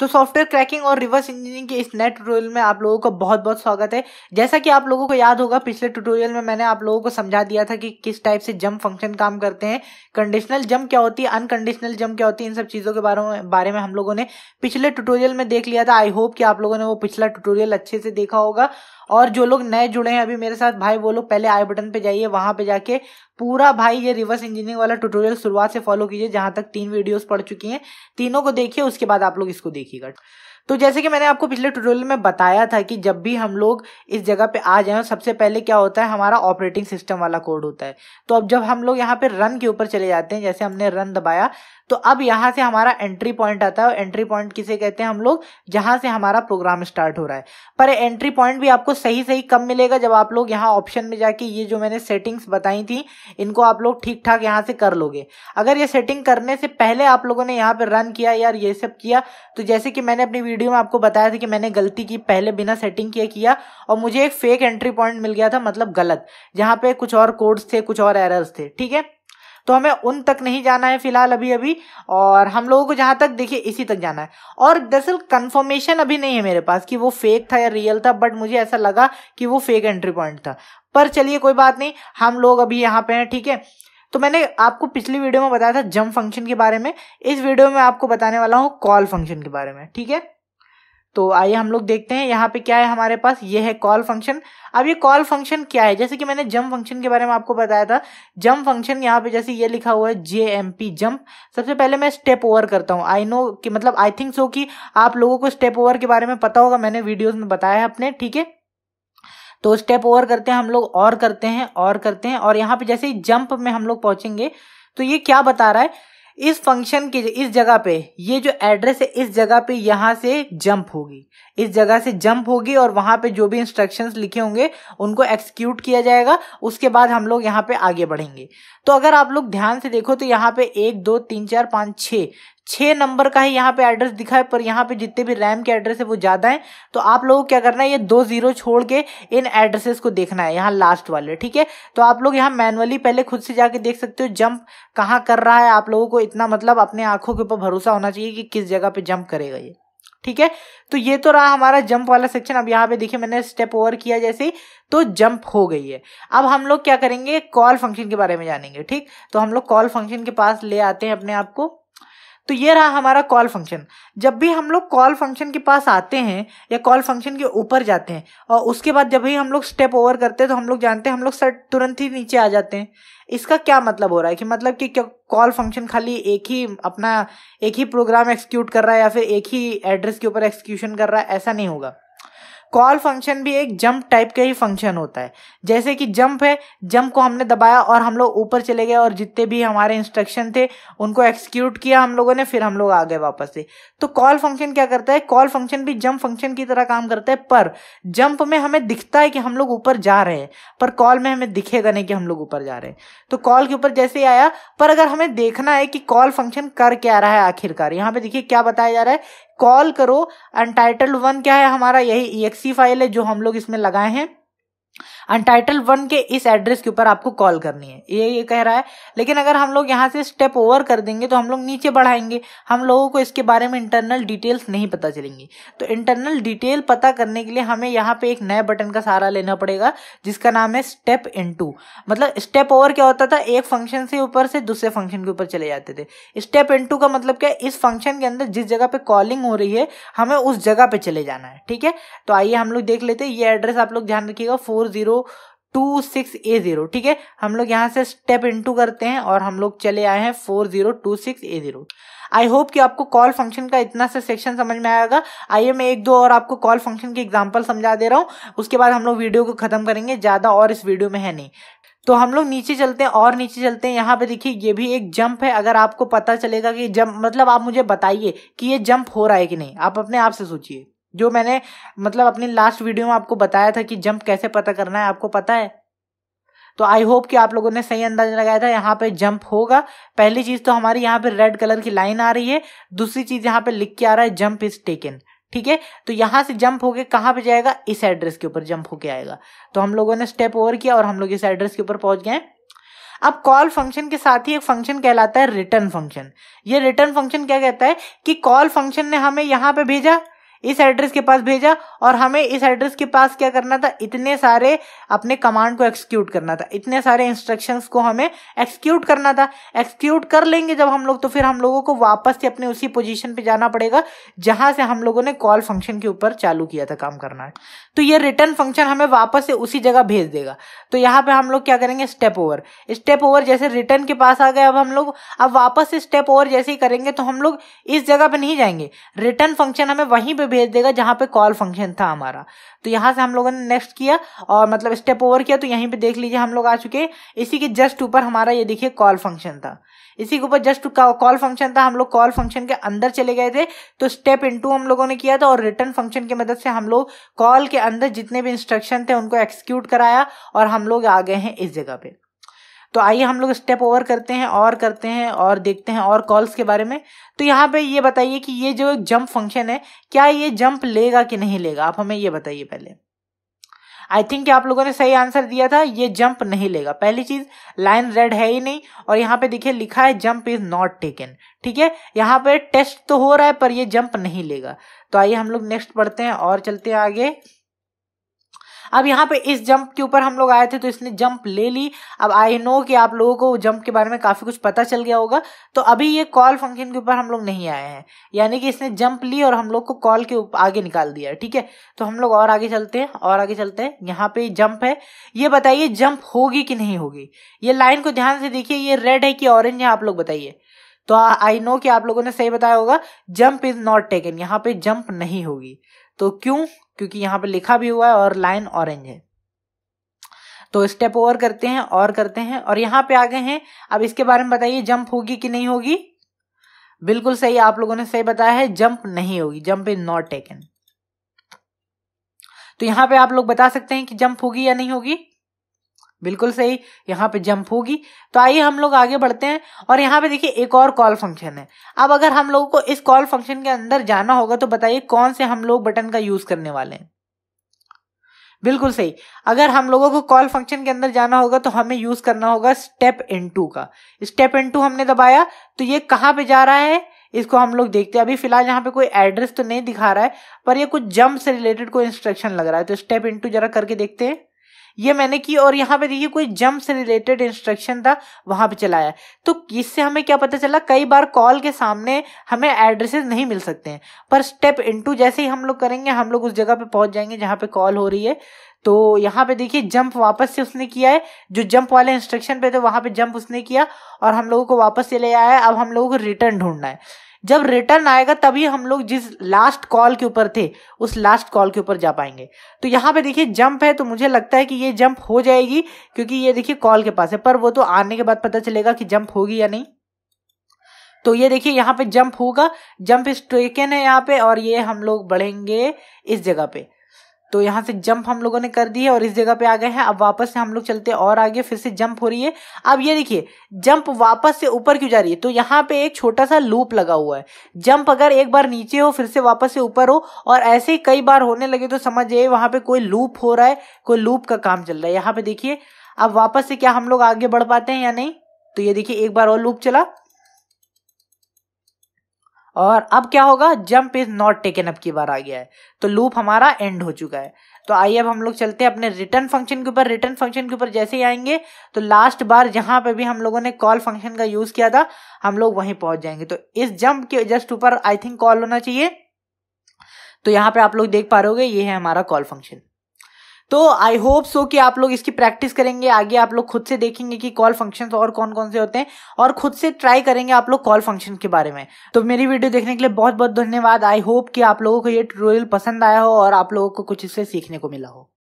तो software cracking और reverse engineering के इस नए ट्यूटोरियल में आप लोगों का बहुत बहुत स्वागत है जैसा कि आप लोगों को याद होगा पिछले ट्यूटोरियल में मैंने आप लोगों को समझा दिया था कि किस टाइप से जंप फंक्शन काम करते हैं कंडीशनल जंप क्या होती है अनकंडीशनल जंप क्या होती है इन सब चीज़ों के बारे में बारे में हम लोगों ने पिछले ट्यूटोरियल में देख लिया था आई होप कि आप लोगों ने वो पिछला ट्यूटोरियल अच्छे से देखा होगा और जो लोग नए जुड़े हैं अभी मेरे साथ भाई वो लोग पहले आई बटन पे जाइए वहाँ पे जाके पूरा भाई ये रिवर्स इंजीनियरिंग वाला ट्यूटोरियल शुरुआत से फॉलो कीजिए जहाँ तक तीन वीडियोस पड़ चुकी हैं तीनों को देखिए उसके बाद आप लोग इसको देखिए देखिएगा तो जैसे कि मैंने आपको पिछले ट्यूटोरियल में बताया था कि जब भी हम लोग इस जगह पे आ जाए सबसे पहले क्या होता है हमारा ऑपरेटिंग सिस्टम वाला कोड होता है तो अब जब हम लोग यहाँ पे रन के ऊपर चले जाते हैं जैसे हमने रन दबाया तो अब यहाँ से हमारा एंट्री पॉइंट आता है और एंट्री पॉइंट किसे कहते हैं हम लोग जहाँ से हमारा प्रोग्राम स्टार्ट हो रहा है पर एंट्री पॉइंट भी आपको सही सही कब मिलेगा जब आप लोग यहाँ ऑप्शन में जाके ये जो मैंने सेटिंग्स बताई थी इनको आप लोग ठीक ठाक यहाँ से कर लोगे अगर ये सेटिंग करने से पहले आप लोगों ने यहाँ पर रन किया यार ये सब किया तो जैसे कि मैंने अपनी वीडियो में आपको बताया था कि मैंने गलती की पहले बिना सेटिंग किए किया और मुझे एक फेक एंट्री पॉइंट मिल गया था मतलब गलत जहाँ पे कुछ और कोड्स थे कुछ और एरर्स थे ठीक है तो हमें उन तक नहीं जाना है फिलहाल अभी अभी और हम लोगों को जहाँ तक देखिए इसी तक जाना है और दरअसल कंफर्मेशन अभी नहीं है मेरे पास कि वो फेक था या रियल था बट मुझे ऐसा लगा कि वो फेक एंट्री पॉइंट था पर चलिए कोई बात नहीं हम लोग अभी यहाँ पे हैं ठीक है तो मैंने आपको पिछली वीडियो में बताया था जम फंक्शन के बारे में इस वीडियो में आपको बताने वाला हूँ कॉल फंक्शन के बारे में ठीक है तो आइए हम लोग देखते हैं यहाँ पे क्या है हमारे पास ये है कॉल फंक्शन अब ये कॉल फंक्शन क्या है जैसे कि मैंने जंप फंक्शन के बारे में आपको बताया था जंप फंक्शन यहाँ पे जैसे ये लिखा हुआ है जे एम पी जम्प सबसे पहले मैं स्टेप ओवर करता हूँ आई नो कि मतलब आई थिंक सो कि आप लोगों को स्टेप ओवर के बारे में पता होगा मैंने वीडियोज में बताया है अपने ठीक है तो स्टेप ओवर करते हैं हम लोग और करते हैं और करते हैं और यहाँ पे जैसे ही जंप में हम लोग पहुंचेंगे तो ये क्या बता रहा है इस फंक्शन के इस जगह पे ये जो एड्रेस है इस जगह पे यहाँ से जंप होगी इस जगह से जंप होगी और वहां पे जो भी इंस्ट्रक्शंस लिखे होंगे उनको एक्सिक्यूट किया जाएगा उसके बाद हम लोग यहाँ पे आगे बढ़ेंगे तो अगर आप लोग ध्यान से देखो तो यहाँ पे एक दो तीन चार पाँच छः छः नंबर का ही यहाँ पे एड्रेस दिखा है पर यहाँ पे जितने भी रैम के एड्रेस है वो ज़्यादा है तो आप लोगों को क्या करना है ये दो जीरो छोड़ के इन एड्रेसेस को देखना है यहाँ लास्ट वाले ठीक है तो आप लोग यहाँ मैनुअली पहले खुद से जाके देख सकते हो जंप कहाँ कर रहा है आप लोगों को इतना मतलब अपने आंखों के ऊपर भरोसा होना चाहिए कि किस जगह पर जंप करेगा ये ठीक है तो ये तो रहा हमारा जंप वाला सेक्शन अब यहाँ पे देखिए मैंने स्टेप ओवर किया जैसे ही तो जंप हो गई है अब हम लोग क्या करेंगे कॉल फंक्शन के बारे में जानेंगे ठीक तो हम लोग कॉल फंक्शन के पास ले आते हैं अपने आप को तो ये रहा हमारा कॉल फंक्शन जब भी हम लोग कॉल फंक्शन के पास आते हैं या कॉल फंक्शन के ऊपर जाते हैं और उसके बाद जब भी हम लोग स्टेप ओवर करते हैं तो हम लोग जानते हैं हम लोग सर तुरंत ही नीचे आ जाते हैं इसका क्या मतलब हो रहा है कि मतलब कि कॉल फंक्शन खाली एक ही अपना एक ही प्रोग्राम एक्सिक्यूट कर रहा है या फिर एक ही एड्रेस के ऊपर एक्सिक्यूशन कर रहा है ऐसा नहीं होगा कॉल फंक्शन भी एक जंप टाइप का ही फंक्शन होता है जैसे कि जंप है जंप को हमने दबाया और हम लोग ऊपर चले गए और जितने भी हमारे इंस्ट्रक्शन थे उनको एक्सिक्यूट किया हम लोगों ने फिर हम लोग आ गए वापस से तो कॉल फंक्शन क्या करता है कॉल फंक्शन भी जंप फंक्शन की तरह काम करता है पर जंप में हमें दिखता है कि हम लोग ऊपर जा रहे हैं पर कॉल में हमें दिखेगा नहीं कि हम लोग ऊपर जा रहे हैं तो कॉल के ऊपर जैसे ही आया पर अगर हमें देखना है कि कॉल फंक्शन कर क्या रहा है आखिरकार यहाँ पे देखिए क्या बताया जा रहा है कॉल करो एंड टाइटल वन क्या है हमारा यही ई फाइल है जो हम लोग इसमें लगाए हैं अनटाइटल वन के इस एड्रेस के ऊपर आपको कॉल करनी है ये ये कह रहा है लेकिन अगर हम लोग यहाँ से स्टेप ओवर कर देंगे तो हम लोग नीचे बढ़ाएंगे हम लोगों को इसके बारे में इंटरनल डिटेल्स नहीं पता चलेंगी तो इंटरनल डिटेल पता करने के लिए हमें यहाँ पे एक नए बटन का सहारा लेना पड़ेगा जिसका नाम है स्टेप इन मतलब स्टेप ओवर क्या होता था एक फंक्शन से ऊपर से दूसरे फंक्शन के ऊपर चले जाते थे स्टेप इन का मतलब क्या इस फंक्शन के अंदर जिस जगह पे कॉलिंग हो रही है हमें उस जगह पे चले जाना है ठीक है तो आइए हम लोग देख लेते हैं ये एड्रेस आप लोग ध्यान रखिएगा four zero two six A zero ठीक है हम लोग यहाँ से स्टेप इनटू करते हैं और हम लोग चले आए हैं four zero two six A zero I hope कि आपको कॉल फंक्शन का इतना सा सेक्शन समझ में आएगा आइए मैं एक दो और आपको कॉल फंक्शन की एग्जांपल समझा दे रहा हूँ उसके बाद हम लोग वीडियो को खत्म करेंगे ज़्यादा और इस वीडियो में है नहीं तो हम लोग नीचे चलते हैं और नीचे चलते हैं यहाँ पे देखिए ये भी एक जंप है अगर आपको पता चलेगा कि जंप मतलब आप मुझे बताइए कि ये जंप हो रहा है कि नहीं आप अपने आप से सोचिए जो मैंने मतलब अपने लास्ट वीडियो में आपको बताया था कि जंप कैसे पता करना है आपको पता है तो आई होप कि आप लोगों ने सही अंदाजा लगाया था यहाँ पे जंप होगा पहली चीज तो हमारी यहाँ पे रेड कलर की लाइन आ रही है दूसरी चीज यहाँ पे लिख के आ रहा है जंप इज टेकन ठीक है तो यहां से जंप होके कहां पे जाएगा इस एड्रेस के ऊपर जंप होके आएगा तो हम लोगों ने स्टेप ओवर किया और हम लोग इस एड्रेस के ऊपर पहुंच गए अब कॉल फंक्शन के साथ ही एक फंक्शन कहलाता है रिटर्न फंक्शन ये रिटर्न फंक्शन क्या कहता है कि कॉल फंक्शन ने हमें यहाँ पे भेजा इस एड्रेस के पास भेजा और हमें इस एड्रेस के पास क्या करना था इतने सारे अपने कमांड को एक्सक्यूट करना था इतने सारे इंस्ट्रक्शंस को हमें एक्सक्यूट करना था एक्सक्यूट कर लेंगे जब हम लोग तो फिर हम लोगों को वापस से अपने उसी पोजीशन पे जाना पड़ेगा जहां से हम लोगों ने कॉल फंक्शन के ऊपर चालू किया था काम करना तो ये रिटर्न फंक्शन हमें वापस से उसी जगह भेज देगा तो यहाँ पे हम लोग क्या करेंगे स्टेप ओवर स्टेप ओवर जैसे रिटर्न के पास आ गए अब हम लोग अब वापस से स्टेप ओवर जैसे ही करेंगे तो हम लोग इस जगह पे नहीं जाएंगे रिटर्न फंक्शन हमें वहीं पे भेज देगा जहाँ पे कॉल फंक्शन था हमारा तो यहाँ से हम लोगों ने नेक्स्ट किया और मतलब स्टेप ओवर किया तो यहीं पे देख लीजिए हम लोग आ चुके इसी के जस्ट ऊपर हमारा ये देखिए कॉल फंक्शन था इसी के ऊपर जस्ट कॉल फंक्शन था हम लोग कॉल फंक्शन के अंदर चले गए थे तो स्टेप इनटू हम लोगों ने किया था और रिटर्न फंक्शन की मदद से हम लोग कॉल के अंदर जितने भी इंस्ट्रक्शन थे उनको एक्सिक्यूट कराया और हम लोग आ गए हैं इस जगह पर तो आइए हम लोग स्टेप ओवर करते हैं और करते हैं और देखते हैं और कॉल्स के बारे में तो यहाँ पे ये बताइए कि ये जो जंप फंक्शन है क्या ये जंप लेगा कि नहीं लेगा आप हमें ये बताइए पहले आई थिंक आप लोगों ने सही आंसर दिया था ये जंप नहीं लेगा पहली चीज लाइन रेड है ही नहीं और यहाँ पे देखिए लिखा है जंप इज नॉट टेकन ठीक है यहाँ पे टेस्ट तो हो रहा है पर ये जंप नहीं लेगा तो आइए हम लोग नेक्स्ट पढ़ते हैं और चलते हैं आगे अब यहाँ पे इस जंप के ऊपर हम लोग आए थे तो इसने जंप ले ली अब आई नो कि आप लोगों को जंप के बारे में काफ़ी कुछ पता चल गया होगा तो अभी ये कॉल फंक्शन के ऊपर हम लोग नहीं आए हैं यानी कि इसने जंप ली और हम लोग को कॉल के आगे निकाल दिया ठीक है तो हम लोग और आगे चलते हैं और आगे चलते हैं यहाँ पे जंप है ये बताइए जंप होगी कि नहीं होगी ये लाइन को ध्यान से देखिए ये रेड है कि ऑरेंज है आप लोग बताइए तो आई नो कि आप लोगों ने सही बताया होगा जंप इज नॉट टेकन यहाँ पे जंप नहीं होगी तो क्यों क्योंकि यहाँ पे लिखा भी हुआ है और लाइन ऑरेंज है तो स्टेप ओवर करते हैं और करते हैं और यहाँ पे आ गए हैं अब इसके बारे में बताइए जंप होगी कि नहीं होगी बिल्कुल सही आप लोगों ने सही बताया है जंप नहीं होगी जंप इज नॉट टेकन तो यहाँ पे आप लोग बता सकते हैं कि जंप होगी या नहीं होगी बिल्कुल सही यहाँ पे जंप होगी तो आइए हम लोग आगे बढ़ते हैं और यहाँ पे देखिए एक और कॉल फंक्शन है अब अगर हम लोगों को इस कॉल फंक्शन के अंदर जाना होगा तो बताइए कौन से हम लोग बटन का यूज करने वाले हैं बिल्कुल सही अगर हम लोगों को कॉल फंक्शन के अंदर जाना होगा तो हमें यूज करना होगा स्टेप इन टू का स्टेप इन टू हमने दबाया तो ये कहाँ पे जा रहा है इसको हम लोग देखते हैं अभी फिलहाल यहाँ पे कोई एड्रेस तो नहीं दिखा रहा है पर ये कुछ जंप से रिलेटेड कोई इंस्ट्रक्शन लग रहा है तो स्टेप इन टू जरा करके देखते हैं ये मैंने की और यहाँ पे देखिए कोई जंप से रिलेटेड इंस्ट्रक्शन था वहां पे चलाया तो इससे हमें क्या पता चला कई बार कॉल के सामने हमें एड्रेसेस नहीं मिल सकते हैं पर स्टेप इनटू जैसे ही हम लोग करेंगे हम लोग उस जगह पे पहुंच जाएंगे जहां पे कॉल हो रही है तो यहाँ पे देखिए जंप वापस से उसने किया है जो जंप वाले इंस्ट्रक्शन पे थे वहां पे जंप उसने किया और हम लोगों को वापस से ले आया अब हम लोगों को रिटर्न ढूंढना है जब रिटर्न आएगा तभी हम लोग जिस लास्ट कॉल के ऊपर थे उस लास्ट कॉल के ऊपर जा पाएंगे तो यहाँ पे देखिए जंप है तो मुझे लगता है कि ये जंप हो जाएगी क्योंकि ये देखिए कॉल के पास है पर वो तो आने के बाद पता चलेगा कि जंप होगी या नहीं तो ये देखिए यहाँ पे जंप होगा जंप स्ट्रेकन है यहाँ पे और ये हम लोग बढ़ेंगे इस जगह पे तो यहाँ से जंप हम लोगों ने कर दी है और इस जगह पे आ गए हैं अब वापस से हम लोग चलते हैं और आगे फिर से जंप हो रही है अब ये देखिए जंप वापस से ऊपर क्यों जा रही है तो यहाँ पे एक छोटा सा लूप लगा हुआ है जंप अगर एक बार नीचे हो फिर से वापस से ऊपर हो और ऐसे ही कई बार होने लगे तो समझ जाइए वहां पे कोई लूप हो रहा है कोई लूप का काम चल रहा है यहाँ पे देखिए अब वापस से क्या हम लोग आगे बढ़ पाते हैं या नहीं तो ये देखिए एक बार और लूप चला और अब क्या होगा jump is not taken up की बार आ गया है तो लूप हमारा एंड हो चुका है तो आइए अब हम लोग चलते हैं अपने रिटर्न फंक्शन के ऊपर रिटर्न फंक्शन के ऊपर जैसे ही आएंगे तो लास्ट बार जहां पे भी हम लोगों ने कॉल फंक्शन का यूज किया था हम लोग वहीं पहुंच जाएंगे तो इस जंप के जस्ट ऊपर आई थिंक कॉल होना चाहिए तो यहाँ पे आप लोग देख पा रहे ये है हमारा कॉल फंक्शन तो आई होप सो कि आप लोग इसकी प्रैक्टिस करेंगे आगे आप लोग खुद से देखेंगे कि कॉल फंक्शंस और कौन कौन से होते हैं और खुद से ट्राई करेंगे आप लोग कॉल फंक्शन के बारे में तो मेरी वीडियो देखने के लिए बहुत बहुत धन्यवाद आई होप कि आप लोगों को ये ट्रोल पसंद आया हो और आप लोगों को कुछ इससे सीखने को मिला हो